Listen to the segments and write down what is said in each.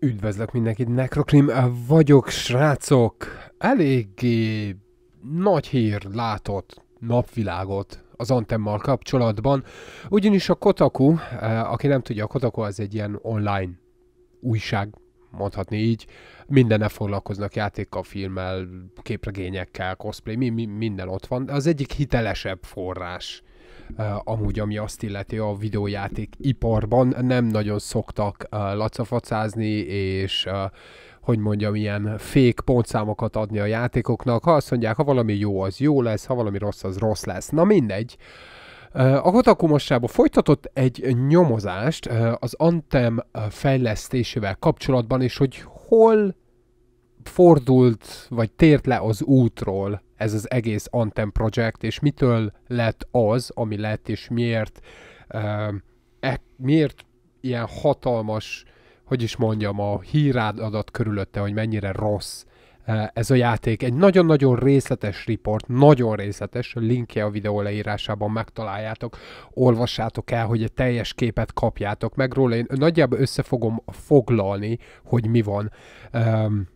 Üdvözlök mindenkit, Necrokrim vagyok, srácok! Eléggé nagy hír látott napvilágot az Antemmal kapcsolatban, ugyanis a Kotaku, eh, aki nem tudja, a Kotaku az egy ilyen online újság, mondhatni így, mindenne foglalkoznak játékkal, filmmel, képregényekkel, cosplay, mi, mi, minden ott van. Az egyik hitelesebb forrás Eh, amúgy ami azt illeti a videójáték iparban nem nagyon szoktak eh, lacafacázni, és eh, hogy mondjam, ilyen fék pontszámokat adni a játékoknak. Ha azt mondják, ha valami jó, az jó lesz, ha valami rossz, az rossz lesz. Na mindegy. A Kotaku folytatott egy nyomozást az antem fejlesztésével kapcsolatban, és hogy hol fordult, vagy tért le az útról ez az egész Anthem Project, és mitől lett az, ami lett, és miért, uh, e, miért ilyen hatalmas, hogy is mondjam, a adat körülötte, hogy mennyire rossz e, ez a játék. Egy nagyon-nagyon részletes riport, nagyon részletes, a linkje a videó leírásában megtaláljátok, olvassátok el, hogy a teljes képet kapjátok meg róla. Én nagyjából össze fogom foglalni, hogy mi van. Um,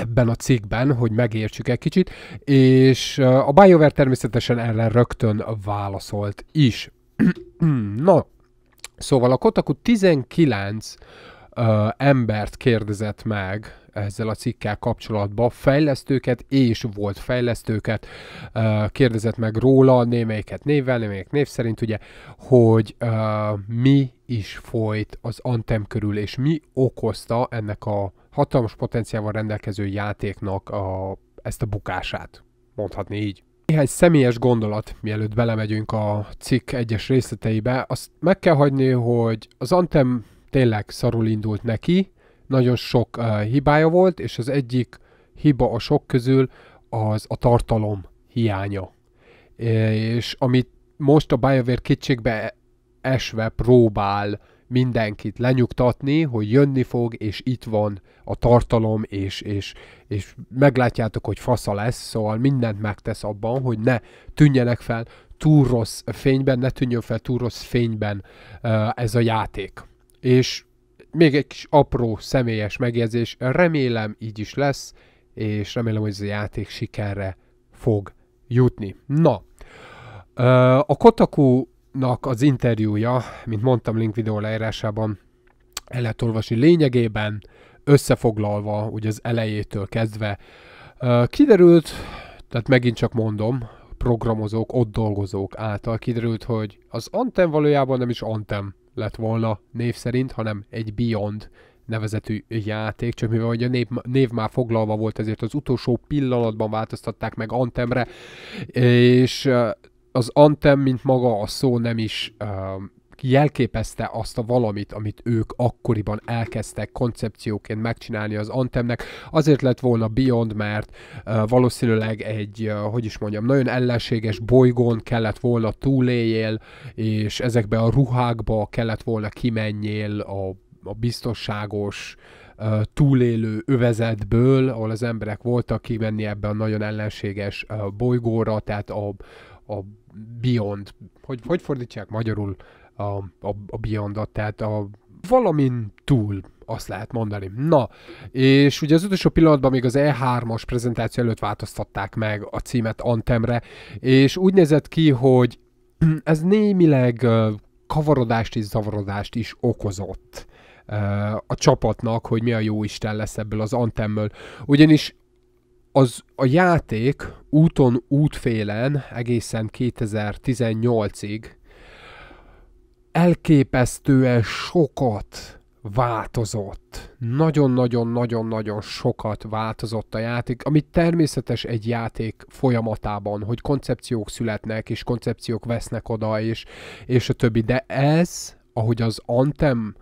ebben a cikkben, hogy megértsük egy kicsit, és a BioWare természetesen ellen rögtön válaszolt is. Na, szóval a Kotaku 19 uh, embert kérdezett meg ezzel a cikkkel kapcsolatban, fejlesztőket és volt fejlesztőket uh, kérdezett meg róla, némelyiket névvel, némelyik név szerint ugye, hogy uh, mi is folyt az Antem körül, és mi okozta ennek a hatalmas potenciával rendelkező játéknak a, ezt a bukását, mondhatni így. Néhány személyes gondolat, mielőtt belemegyünk a cikk egyes részleteibe, azt meg kell hagyni, hogy az Antem tényleg szarul indult neki, nagyon sok uh, hibája volt, és az egyik hiba a sok közül az a tartalom hiánya. És amit most a BioWare kétségbe esve próbál mindenkit lenyugtatni, hogy jönni fog, és itt van a tartalom, és, és, és meglátjátok, hogy fasza lesz, szóval mindent megtesz abban, hogy ne tűnjenek fel túl rossz fényben, ne tűnjön fel túl rossz fényben eh, ez a játék. És még egy kis apró személyes megjegyzés, remélem így is lesz, és remélem, hogy ez a játék sikerre fog jutni. Na, eh, a Kotaku nak az interjúja, mint mondtam link videó leírásában, el lehet olvasni lényegében, összefoglalva, ugye az elejétől kezdve. Kiderült, tehát megint csak mondom, programozók, ott dolgozók által kiderült, hogy az Antem valójában nem is Antem lett volna név szerint, hanem egy Beyond nevezetű játék, csak mivel hogy a név, név már foglalva volt, ezért az utolsó pillanatban változtatták meg Antemre, és az Antem mint maga a szó nem is uh, jelképezte azt a valamit, amit ők akkoriban elkezdtek koncepcióként megcsinálni az Antemnek. Azért lett volna Beyond, mert uh, valószínűleg egy, uh, hogy is mondjam, nagyon ellenséges bolygón kellett volna túléljél, és ezekbe a ruhákba kellett volna kimenjél a, a biztonságos túlélő övezetből, ahol az emberek voltak kimenni ebbe a nagyon ellenséges bolygóra, tehát a, a Beyond, hogy, hogy fordítsák magyarul a, a, a Beyondot, tehát a valamin túl, azt lehet mondani. Na, és ugye az utolsó pillanatban még az E3-as prezentáció előtt változtatták meg a címet Antemre, és úgy nézett ki, hogy ez némileg kavarodást és zavarodást is okozott a csapatnak, hogy mi a jó Isten lesz ebből az antemmől. Ugyanis az a játék úton útfélen egészen 2018-ig elképesztően sokat változott. Nagyon-nagyon-nagyon-nagyon sokat változott a játék, ami természetes egy játék folyamatában, hogy koncepciók születnek, és koncepciók vesznek oda, és, és a többi. De ez, ahogy az Antem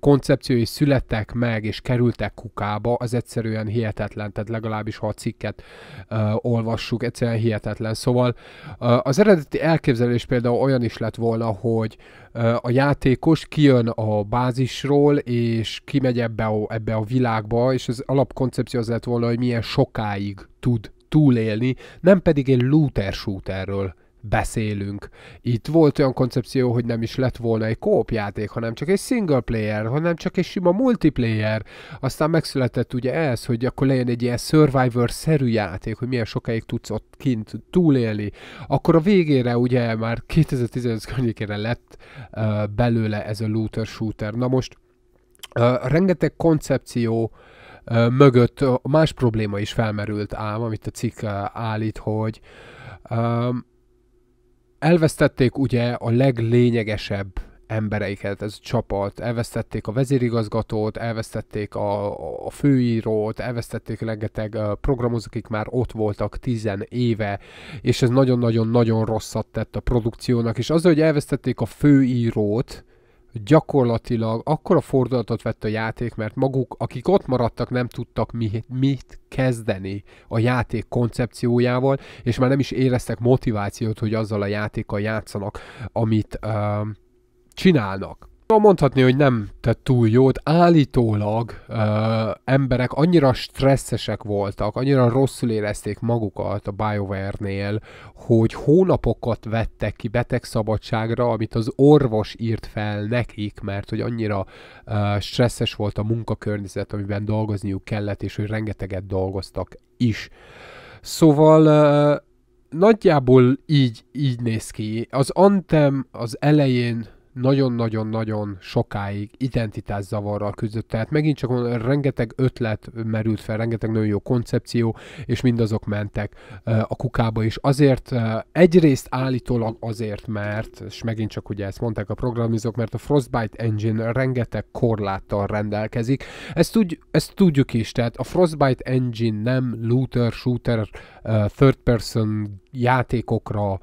koncepciói születtek meg és kerültek kukába, az egyszerűen hihetetlen, tehát legalábbis ha a cikket uh, olvassuk, egyszerűen hihetetlen. Szóval uh, az eredeti elképzelés például olyan is lett volna, hogy uh, a játékos kijön a bázisról, és kimegy ebbe a, ebbe a világba, és az alapkoncepció az lett volna, hogy milyen sokáig tud túlélni, nem pedig egy looter shooterről beszélünk. Itt volt olyan koncepció, hogy nem is lett volna egy kóp játék, hanem csak egy single player, hanem csak egy sima multiplayer. Aztán megszületett ugye ez, hogy akkor legyen egy ilyen survivor-szerű játék, hogy milyen sokáig tudsz ott kint túlélni. Akkor a végére ugye már 2015 környékére lett uh, belőle ez a looter shooter. Na most uh, rengeteg koncepció mögött más probléma is felmerült ám, amit a cikk állít, hogy um, elvesztették ugye a leglényegesebb embereiket, ez a csapat, elvesztették a vezérigazgatót, elvesztették a, a főírót, elvesztették rengeteg programozók, akik már ott voltak tizen éve, és ez nagyon-nagyon-nagyon rosszat tett a produkciónak, és Az, hogy elvesztették a főírót, gyakorlatilag akkora fordulatot vett a játék, mert maguk, akik ott maradtak, nem tudtak mi, mit kezdeni a játék koncepciójával, és már nem is éreztek motivációt, hogy azzal a játékkal játszanak, amit uh, csinálnak. Szóval mondhatni, hogy nem tett túl jót. Állítólag ö, emberek annyira stresszesek voltak, annyira rosszul érezték magukat a BioWare-nél, hogy hónapokat vettek ki betegszabadságra, amit az orvos írt fel nekik, mert hogy annyira ö, stresszes volt a munkakörnyezet, amiben dolgozniuk kellett, és hogy rengeteget dolgoztak is. Szóval... Ö, nagyjából így, így néz ki. Az antem, az elején nagyon-nagyon-nagyon sokáig identitászavarral küzdött. Tehát megint csak mondom, rengeteg ötlet merült fel, rengeteg nagyon jó koncepció, és mindazok mentek a kukába is. Azért egyrészt állítólag azért, mert, és megint csak ugye ezt mondták a programizók, mert a Frostbite Engine rengeteg korláttal rendelkezik. Ezt, tudj, ezt tudjuk is, tehát a Frostbite Engine nem looter, shooter, third person játékokra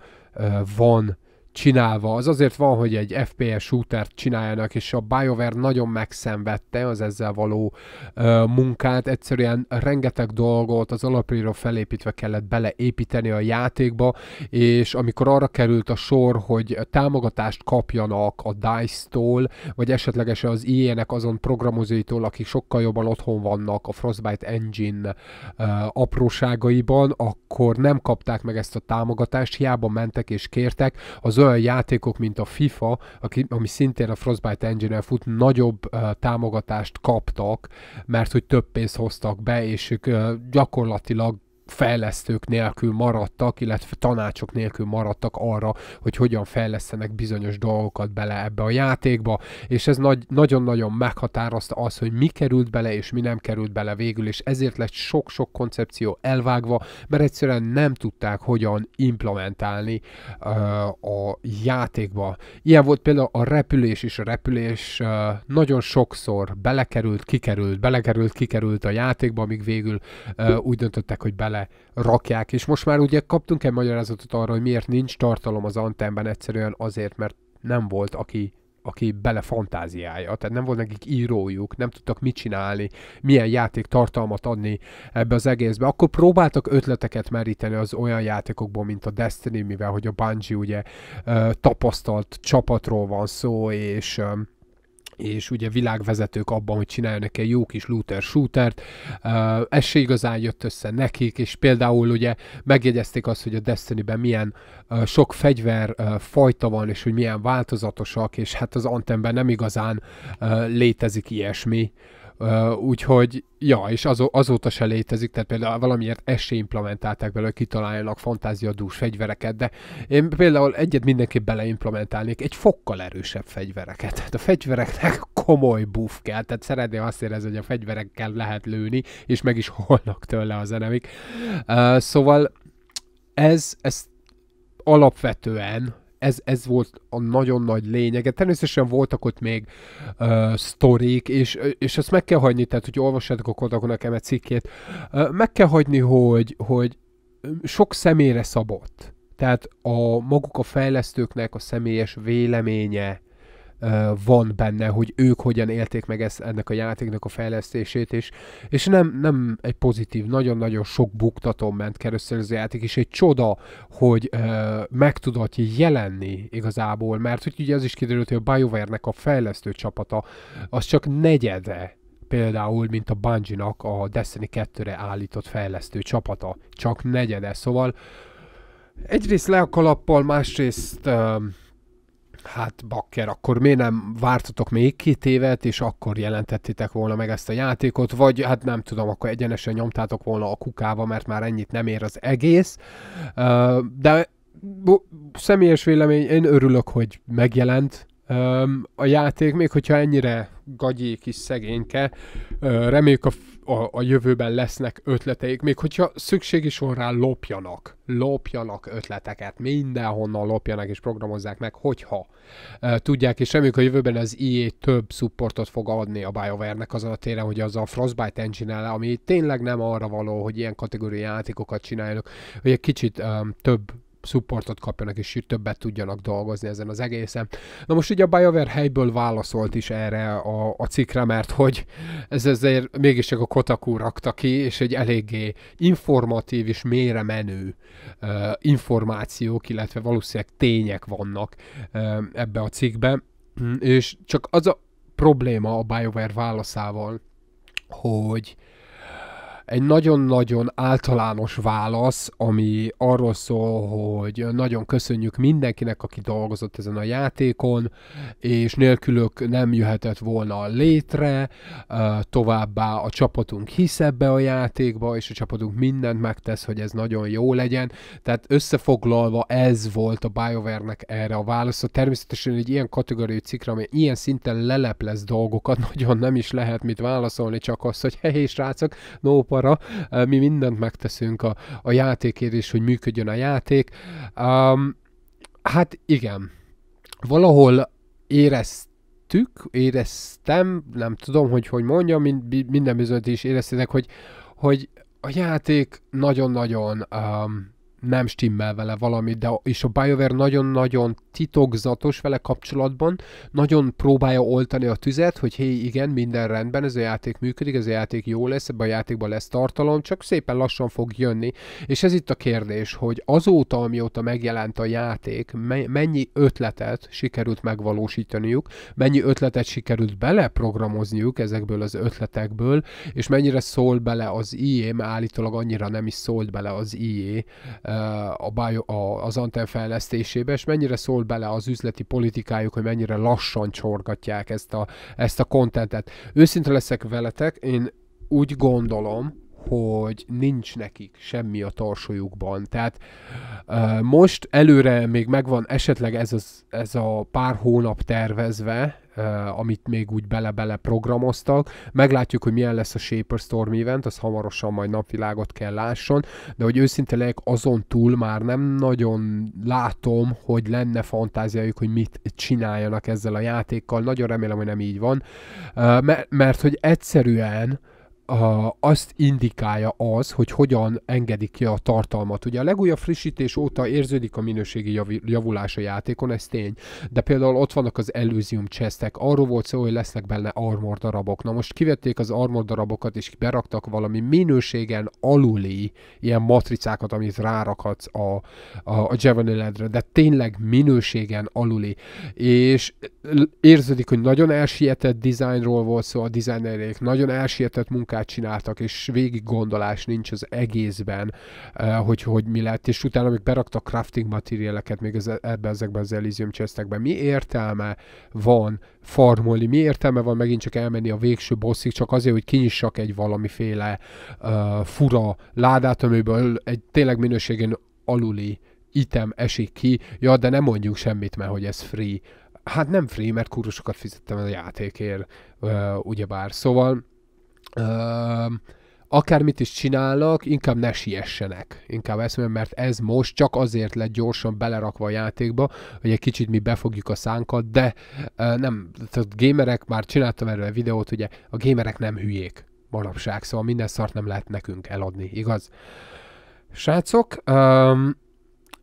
van csinálva. Az azért van, hogy egy FPS shootert csináljanak, és a BioWare nagyon megszenvedte az ezzel való ö, munkát. Egyszerűen rengeteg dolgot az alapjáról felépítve kellett beleépíteni a játékba, és amikor arra került a sor, hogy támogatást kapjanak a DICE-tól, vagy esetlegesen az ilyenek azon programozóitól, akik sokkal jobban otthon vannak a Frostbite Engine ö, apróságaiban, akkor nem kapták meg ezt a támogatást, hiába mentek és kértek. Az olyan játékok, mint a FIFA, aki, ami szintén a Frostbite engine el fut, nagyobb uh, támogatást kaptak, mert hogy több pénzt hoztak be, és ők uh, gyakorlatilag fejlesztők nélkül maradtak, illetve tanácsok nélkül maradtak arra, hogy hogyan fejlesztenek bizonyos dolgokat bele ebbe a játékba, és ez nagy, nagyon-nagyon meghatározta az, hogy mi került bele és mi nem került bele végül, és ezért lett sok-sok koncepció elvágva, mert egyszerűen nem tudták hogyan implementálni uh, a játékba. Ilyen volt például a repülés is, a repülés uh, nagyon sokszor belekerült, kikerült, belekerült, kikerült a játékba, amíg végül uh, úgy döntöttek, hogy bele rakják, és most már ugye kaptunk egy magyarázatot arra, hogy miért nincs tartalom az antenben egyszerűen azért, mert nem volt, aki aki fantáziája, tehát nem volt nekik írójuk, nem tudtak mit csinálni, milyen játék tartalmat adni ebbe az egészbe. Akkor próbáltak ötleteket meríteni az olyan játékokból, mint a Destiny, mivel hogy a Bungie ugye tapasztalt csapatról van szó, és és ugye világvezetők abban, hogy csináljanak egy jó kis looter shootert. Ez se igazán jött össze nekik, és például ugye megjegyezték azt, hogy a Destiny-ben milyen sok fegyver fajta van, és hogy milyen változatosak, és hát az Antemben nem igazán létezik ilyesmi Uh, úgyhogy, ja, és azó, azóta se létezik, tehát például valamiért esé implementálták belőle, kitaláljanak fantáziadús fegyvereket, de én például egyet mindenképp beleimplementálnék, egy fokkal erősebb fegyvereket. Tehát a fegyvereknek komoly buff kell, tehát szeretném azt érezni, hogy a fegyverekkel lehet lőni, és meg is holnak tőle a zenemik. Uh, szóval ez, ez alapvetően ez, ez volt a nagyon nagy lényege. Természetesen voltak ott még uh, sztorik, és, és ezt meg kell hagyni, tehát hogy olvassátok a nekem egy cikkét, uh, meg kell hagyni, hogy, hogy sok személyre szabott. Tehát a maguk a fejlesztőknek a személyes véleménye, van benne, hogy ők hogyan élték meg ezt, ennek a játéknak a fejlesztését, és, és nem, nem egy pozitív, nagyon-nagyon sok buktaton ment keresztül a játék, és egy csoda, hogy uh, meg tudott jelenni igazából, mert hogy ugye az is kiderült, hogy a BioWare-nek a fejlesztő csapata az csak negyede például, mint a bungie a Destiny 2-re állított fejlesztő csapata. Csak negyede, szóval egyrészt le a kalappal, másrészt uh, hát bakker, akkor miért nem vártatok még két évet, és akkor jelentettétek volna meg ezt a játékot, vagy hát nem tudom, akkor egyenesen nyomtátok volna a kukába, mert már ennyit nem ér az egész. De személyes vélemény, én örülök, hogy megjelent, a játék, még hogyha ennyire gagyi kis szegényke, reméljük a, a, a jövőben lesznek ötleteik, még hogyha szükség is van rá, lopjanak, lopjanak ötleteket, mindenhonnan lopjanak és programozzák meg, hogyha tudják, és reméljük a jövőben az IE több supportot fog adni a BioWare-nek azon a téren, hogy az a Frostbite engine ami tényleg nem arra való, hogy ilyen kategóriai játékokat csináljanak, hogy egy kicsit um, több supportot kapjanak, és többet tudjanak dolgozni ezen az egészen. Na most ugye a BioWare helyből válaszolt is erre a, a cikkre, mert hogy ez ezért mégiscsak a Kotaku rakta ki, és egy eléggé informatív és mélyre menő uh, információk, illetve valószínűleg tények vannak uh, ebbe a cikkbe, és csak az a probléma a BioWare válaszával, hogy egy nagyon-nagyon általános válasz, ami arról szól, hogy nagyon köszönjük mindenkinek, aki dolgozott ezen a játékon, és nélkülök nem jöhetett volna létre, továbbá a csapatunk hisz ebbe a játékba, és a csapatunk mindent megtesz, hogy ez nagyon jó legyen. Tehát összefoglalva ez volt a BioWare-nek erre a válasza. Természetesen egy ilyen kategóriai cikkre, ami ilyen szinten leleplez dolgokat, nagyon nem is lehet mit válaszolni, csak az, hogy hé, srácok, no para, eh, mi mindent megteszünk a, a játékért is, hogy működjön a játék. Um, hát igen, valahol érezt éreztük, éreztem, nem tudom, hogy hogy mondjam, minden bizonyt is éreztétek, hogy, hogy a játék nagyon-nagyon um, nem stimmel vele valami, de és a BioWare nagyon-nagyon titokzatos vele kapcsolatban, nagyon próbálja oltani a tüzet, hogy hé, igen, minden rendben, ez a játék működik, ez a játék jó lesz, ebben a játékban lesz tartalom, csak szépen lassan fog jönni. És ez itt a kérdés, hogy azóta, amióta megjelent a játék, mennyi ötletet sikerült megvalósítaniuk, mennyi ötletet sikerült beleprogramozniuk ezekből az ötletekből, és mennyire szól bele az IE, mert állítólag annyira nem is szólt bele az IE a bio, a, az Anten fejlesztésébe, és mennyire szól bele az üzleti politikájuk, hogy mennyire lassan csorgatják ezt a, ezt a kontentet. Őszinte leszek veletek, én úgy gondolom, hogy nincs nekik semmi a tarsójukban. Tehát most előre még megvan esetleg ez, az, ez a pár hónap tervezve, amit még úgy bele-bele programoztak. Meglátjuk, hogy milyen lesz a Shaper Storm event, az hamarosan majd napvilágot kell lásson, de hogy őszinte legyek azon túl már nem nagyon látom, hogy lenne fantáziájuk, hogy mit csináljanak ezzel a játékkal. Nagyon remélem, hogy nem így van, mert, mert hogy egyszerűen a, azt indikálja az, hogy hogyan engedik ki a tartalmat. Ugye a legújabb frissítés óta érződik a minőségi javulás a játékon, ez tény. De például ott vannak az Elysium chestek, arról volt szó, hogy lesznek benne armor darabok. Na most kivették az armor darabokat, és beraktak valami minőségen aluli ilyen matricákat, amit rárakhatsz a, a, a Javelinedre, de tényleg minőségen aluli. És érződik, hogy nagyon elsietett designról volt szó, a designerék nagyon elsietett munkát munkát csináltak, és végig gondolás nincs az egészben, eh, hogy, hogy mi lett, és utána még beraktak crafting materiáleket még az, ebbe, ezekben az Elysium chestekbe. Mi értelme van farmolni, mi értelme van megint csak elmenni a végső bosszig, csak azért, hogy kinyissak egy valamiféle uh, fura ládát, amiből egy tényleg minőségén aluli item esik ki, ja, de nem mondjuk semmit, mert hogy ez free. Hát nem free, mert kurusokat fizettem a játékért, uh, ugyebár. Szóval akármit is csinálnak, inkább ne siessenek. Inkább ezt mondjam, mert ez most csak azért lett gyorsan belerakva a játékba, hogy egy kicsit mi befogjuk a szánkat, de nem, tehát gémerek, már csináltam erről a videót, ugye a gémerek nem hülyék manapság, szóval minden szart nem lehet nekünk eladni, igaz? Srácok, um,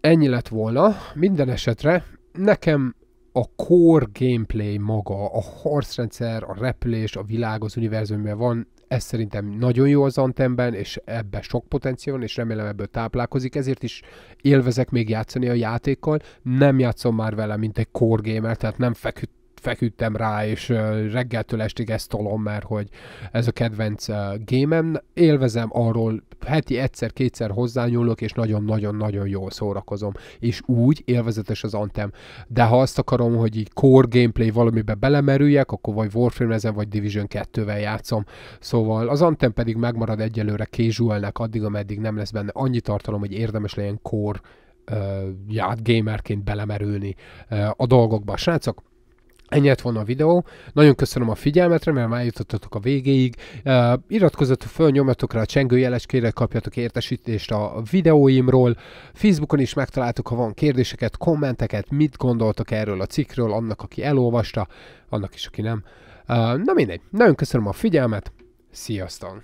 ennyi lett volna. Minden esetre nekem a core gameplay maga, a harcrendszer, a repülés, a világ, az univerzumban van ez szerintem nagyon jó az Antemben, és ebbe sok potenciál van, és remélem ebből táplálkozik, ezért is élvezek még játszani a játékkal. Nem játszom már vele, mint egy core gamer, tehát nem feküdt feküdtem rá, és reggeltől estig ezt tolom, mert hogy ez a kedvenc gémem. Élvezem arról, heti egyszer-kétszer hozzányúlok, és nagyon-nagyon-nagyon jól szórakozom. És úgy élvezetes az Antem. De ha azt akarom, hogy így core gameplay valamibe belemerüljek, akkor vagy Warframe ezen, vagy Division 2-vel játszom. Szóval az Antem pedig megmarad egyelőre casualnek addig, ameddig nem lesz benne annyi tartalom, hogy érdemes legyen core uh, ját gamerként belemerülni uh, a dolgokba. Srácok, Ennyi lett volna a videó. Nagyon köszönöm a figyelmet, mert eljutottatok a végéig. Uh, iratkozzatok föl, nyomjatok rá a csengőjeles, kérre kapjatok értesítést a videóimról. Facebookon is megtaláltok, ha van kérdéseket, kommenteket, mit gondoltok erről a cikkről, annak, aki elolvasta, annak is, aki nem. Uh, na mindegy, nagyon köszönöm a figyelmet, sziasztok!